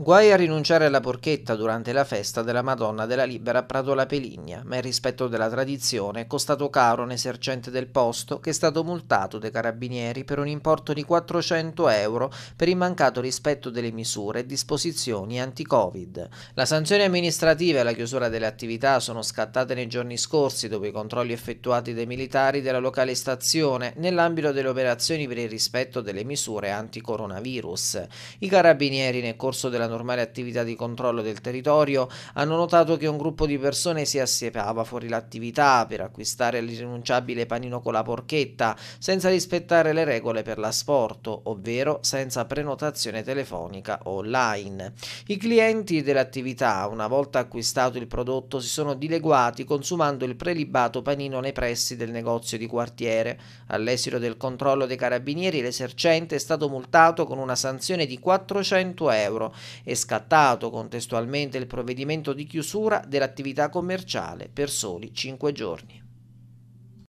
Guai a rinunciare alla porchetta durante la festa della Madonna della Libera a Prato La Peligna, ma il rispetto della tradizione è costato caro un esercente del posto che è stato multato dai carabinieri per un importo di 400 euro per il mancato rispetto delle misure e disposizioni anti-Covid. La sanzione amministrativa e la chiusura delle attività sono scattate nei giorni scorsi dopo i controlli effettuati dai militari della locale stazione nell'ambito delle operazioni per il rispetto delle misure anti-coronavirus. I carabinieri nel corso della normale attività di controllo del territorio, hanno notato che un gruppo di persone si assiepava fuori l'attività per acquistare l'irrinunciabile panino con la porchetta, senza rispettare le regole per l'asporto, ovvero senza prenotazione telefonica o online. I clienti dell'attività, una volta acquistato il prodotto, si sono dileguati consumando il prelibato panino nei pressi del negozio di quartiere. All'esito del controllo dei carabinieri, l'esercente è stato multato con una sanzione di 400 euro è scattato contestualmente il provvedimento di chiusura dell'attività commerciale per soli 5 giorni.